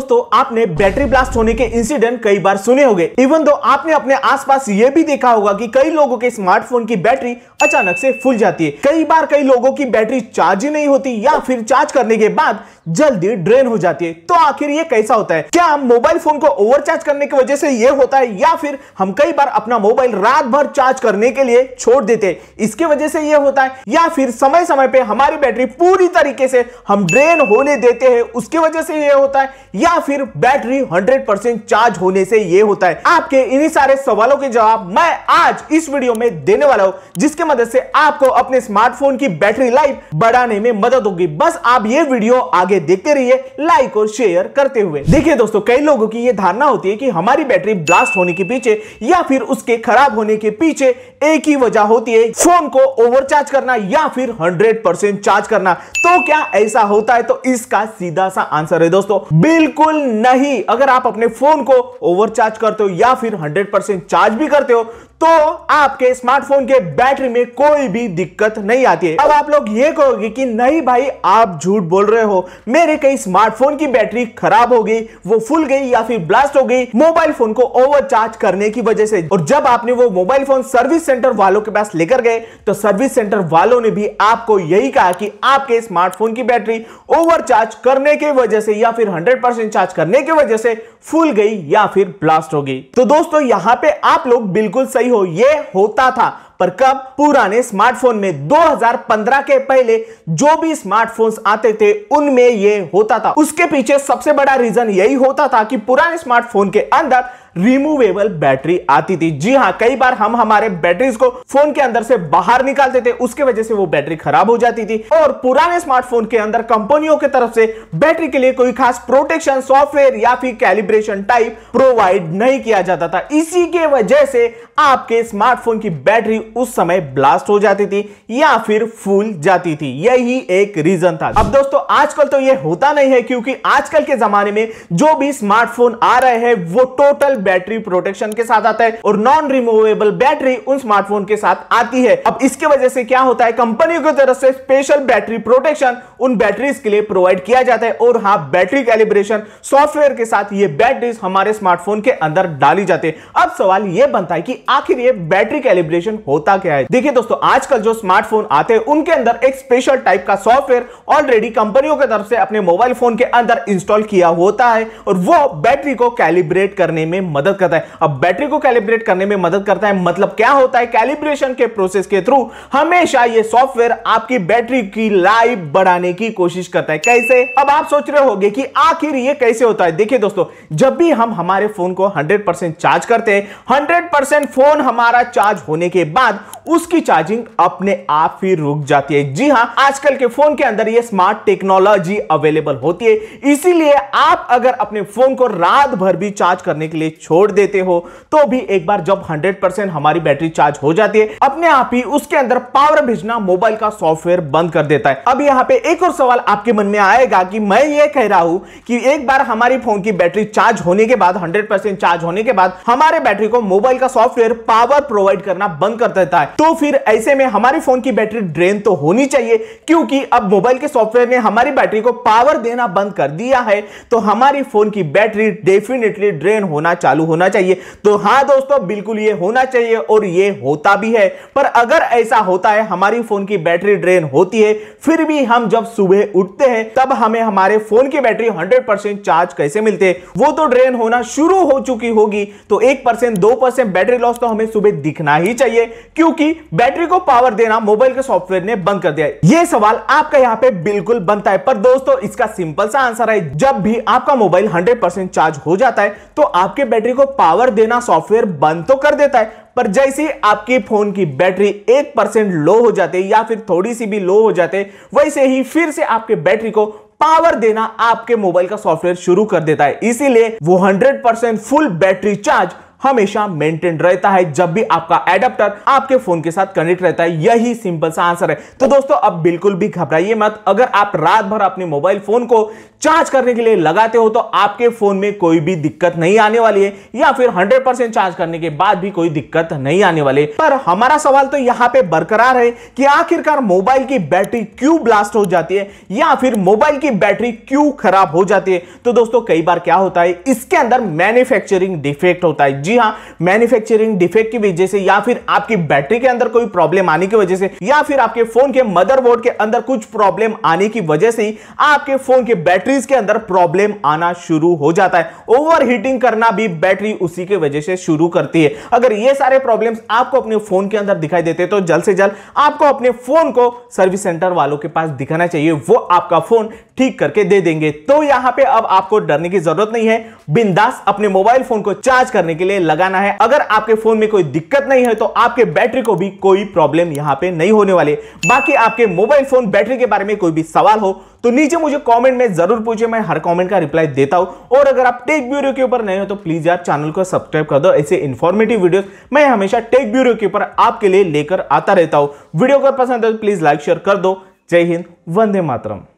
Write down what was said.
दोस्तों आपने battery blast होने के इंसिडेंट कई बार सुने होंगे इवन दो आपने अपने आसपास ये भी देखा होगा कि कई लोगों के स्मार्टफोन की बैटरी अचानक से फुल जाती है कई बार कई लोगों की बैटरी चार्ज ही नहीं होती या फिर चार्ज करने के बाद जल्दी ड्रेन हो जाती है तो आखिर ये कैसा होता है क्या हम मोबाइल फोन को ओवरचार्ज करने की वजह से ये होता है या फिर हम कई बार अपना मोबाइल रात भर चार्ज करने के लिए छोड़ देते हैं इसके वजह से ये होता है या फिर समय समय पर हमारी बैटरी पूरी तरीके से हम ड्रेन होने देते हैं उसके वजह से ये होता है या फिर बैटरी हंड्रेड परसेंट चार्ज होने से ये होता है आपके इन्हीं सारे सवालों के जवाब मैं आज इस वीडियो में देने वाला हूँ जिसके मदद से आपको अपने स्मार्टफोन की बैटरी लाइफ बढ़ाने में मदद होगी बस आप ये वीडियो आगे आगे देखते रहिए लाइक और शेयर करते हुए देखिए दोस्तों कई लोगों की यह धारणा होती है कि हमारी बैटरी ब्लास्ट होने के पीछे या फिर उसके खराब होने के पीछे एक ही वजह होती है फोन को ओवरचार्ज करना या फिर 100% चार्ज करना तो क्या ऐसा होता है तो इसका सीधा सा आंसर है दोस्तों बिल्कुल नहीं अगर आप अपने फोन को ओवरचार्ज करते हो या फिर 100% चार्ज भी करते हो तो आपके स्मार्टफोन के बैटरी में कोई भी दिक्कत नहीं आती है अब आप लोग ये कहोगे कि नहीं भाई आप झूठ बोल रहे हो मेरे कई स्मार्टफोन की बैटरी खराब हो गई वो फुल गई या फिर ब्लास्ट हो गई मोबाइल फोन को ओवरचार्ज करने की वजह से और जब आपने वो मोबाइल फोन सर्विस सेंटर वालों के पास लेकर गए तो सर्विस सेंटर वालों ने भी आपको यही कहा कि आपके स्मार्टफोन की बैटरी ओवरचार्ज करने की वजह से या फिर हंड्रेड चार्ज करने की वजह से फुल गई या फिर ब्लास्ट हो गई तो दोस्तों यहाँ पे आप लोग बिल्कुल सही हो ये होता था पर कब पुराने स्मार्टफोन में 2015 के पहले जो भी स्मार्टफोन्स आते थे उनमें ये होता था उसके पीछे सबसे बड़ा रीजन यही होता था कि पुराने स्मार्टफोन के अंदर रिमूवेबल बैटरी आती थी जी हाँ कई बार हम हमारे बैटरीज को फोन के अंदर से बाहर निकालते थे उसके वजह से वो बैटरी खराब हो जाती थी और पुराने स्मार्टफोन के अंदर कंपनियों की तरफ से बैटरी के लिए कोई खास प्रोटेक्शन सॉफ्टवेयर या फिर कैलिब्रेशन टाइप प्रोवाइड नहीं किया जाता था इसी के वजह से आपके स्मार्टफोन की बैटरी उस समय ब्लास्ट हो जाती थी या फिर फूल जाती थी यही एक रीजन था अब दोस्तों आजकल तो यह होता नहीं है क्योंकि आजकल के जमाने में जो भी स्मार्टफोन आ रहे हैं वो टोटल बैटरी प्रोटेक्शन के साथ आता है और नॉन रिमूवेबल बैटरी उन स्मार्टफोन के साथ आती है अब इसके वजह से क्या होता है कंपनियों की तरफ से स्पेशल बैटरी प्रोटेक्शन उन बैटरीज के लिए प्रोवाइड किया जाता है और हाँ बैटरी कैलिब्रेशन सॉफ्टवेयर के साथ ये बैटरीज हमारे स्मार्टफोन के अंदर डाली जाती है अब सवाल ये बनता है कि आखिर ये बैटरी कैलिब्रेशन होता क्या है देखिए दोस्तों आजकल जो स्मार्टफोन आते हैं उनके अंदर एक स्पेशल टाइप का सॉफ्टवेयर ऑलरेडी कंपनियों की तरफ से अपने मोबाइल फोन के अंदर इंस्टॉल किया होता है और वो बैटरी को कैलिब्रेट करने में मदद करता है अब बैटरी को कैलिब्रेट करने में मदद करता है मतलब क्या होता है कैलिब्रेशन के प्रोसेस के थ्रू हमेशा ये सॉफ्टवेयर आपकी बैटरी की लाइफ बढ़ाने की कोशिश करता है कैसे अब आप सोच रहे होंगे कि आखिर ये कैसे होता है देखिए दोस्तों जब भी हम हमारे फोन को 100% चार्ज करते हैं 100% फोन हमारा चार्ज होने के बाद उसकी चार्जिंग अपने आप ही रुक जाती है जी हाँ आजकल के फोन के अंदर ये स्मार्ट टेक्नोलॉजी अवेलेबल होती है इसीलिए आप अगर अपने फोन को रात भर भी चार्ज करने के लिए छोड़ देते हो तो भी एक बार जब 100 हमारी बैटरी चार्ज हो जाती है अपने आप ही उसके अंदर पावर भेजना मोबाइल का सॉफ्टवेयर बंद कर देता है अब यहाँ पे एक और सवाल आपके मन में आएगा कि मैं ये कह रहा हूं कि एक बार हमारी फोन की बैटरी चार्ज होने के बाद हंड्रेड चार्ज होने के बाद हमारे बैटरी को मोबाइल का सॉफ्टवेयर पावर प्रोवाइड करना बंद कर देता है तो फिर ऐसे में हमारे फोन की बैटरी ड्रेन तो होनी चाहिए क्योंकि अब मोबाइल के सॉफ्टवेयर ने हमारी बैटरी को पावर देना बंद कर दिया है तो हमारी फोन की बैटरी डेफिनेटली ड्रेन होना चाहिए चालू होना चाहिए तो हाँ दोस्तों बिल्कुल ये होना चाहिए और ये होता भी है पर अगर ऐसा होता है हमारी फोन की बैटरी ड्रेन होती है फिर भी हम जब सुबह उठते हैं तब हमें हमारे फोन की बैटरी 100% चार्ज कैसे मिलते वो तो ड्रेन होना शुरू हो चुकी होगी तो एक परसेंट दो परसेंट बैटरी लॉस तो हमें सुबह दिखना ही चाहिए क्योंकि बैटरी को पावर देना मोबाइल के सॉफ्टवेयर ने बंद कर दिया ये सवाल आपका यहाँ पे बिल्कुल बनता है पर दोस्तों इसका सिंपल सा आंसर है जब भी आपका मोबाइल हंड्रेड चार्ज हो जाता है तो आपके बैटरी को पावर देना सॉफ्टवेयर बंद तो कर देता है पर जैसे आपके फोन की बैटरी एक परसेंट लो हो जाते या फिर थोड़ी सी भी लो हो जाते वैसे ही फिर से आपके बैटरी को पावर देना आपके मोबाइल का सॉफ्टवेयर शुरू कर देता है इसीलिए वो 100% फुल बैटरी चार्ज हमेशा मेंटेन रहता है जब भी आपका एडाप्टर आपके फोन के साथ कनेक्ट रहता है यही सिंपल सा आंसर है तो दोस्तों अब बिल्कुल भी घबराइए मत अगर आप रात भर अपने मोबाइल फोन को चार्ज करने के लिए लगाते हो तो आपके फोन में कोई भी दिक्कत नहीं आने वाली है या फिर 100% चार्ज करने के बाद भी कोई दिक्कत नहीं आने वाली पर हमारा सवाल तो यहाँ पे बरकरार है कि आखिरकार मोबाइल की बैटरी क्यों ब्लास्ट हो जाती है या फिर मोबाइल की बैटरी क्यों खराब हो जाती है तो दोस्तों कई बार क्या होता है इसके अंदर मैन्युफैक्चरिंग डिफेक्ट होता है जी हाँ मैन्युफैक्चरिंग डिफेक्ट की वजह से या फिर आपकी बैटरी के अंदर कोई प्रॉब्लम आने की वजह से या फिर आपके फोन के मदरबोर्ड के अंदर कुछ प्रॉब्लम आने की वजह से आपके फोन के बैटरीज के अंदर प्रॉब्लम आना शुरू हो जाता है ओवर करना भी बैटरी उसी के वजह से शुरू करती है अगर ये सारे प्रॉब्लम आपको अपने फोन के अंदर दिखाई देते तो जल्द से जल्द आपको अपने फोन को सर्विस सेंटर वालों के पास दिखाना चाहिए वो आपका फोन ठीक करके दे देंगे तो यहाँ पे अब आपको डरने की जरूरत नहीं है बिंदास अपने मोबाइल फोन को चार्ज करने के लिए लगाना है अगर आपके फोन में कोई दिक्कत नहीं है तो आपके बैटरी को भी कोई प्रॉब्लम यहाँ पे नहीं होने वाले बाकी आपके मोबाइल फोन बैटरी के बारे में कोई भी सवाल हो तो नीचे मुझे कमेंट में जरूर पूछे मैं हर कमेंट का रिप्लाई देता हूं और अगर आप टेक ब्यूरो के ऊपर नए हो तो प्लीज यार चैनल को सब्सक्राइब कर दो ऐसे इन्फॉर्मेटिव वीडियोस मैं हमेशा टेक ब्यूरो के ऊपर आपके लिए लेकर आता रहता हूं वीडियो अगर पसंद है तो प्लीज लाइक शेयर कर दो जय हिंद वंदे मातरम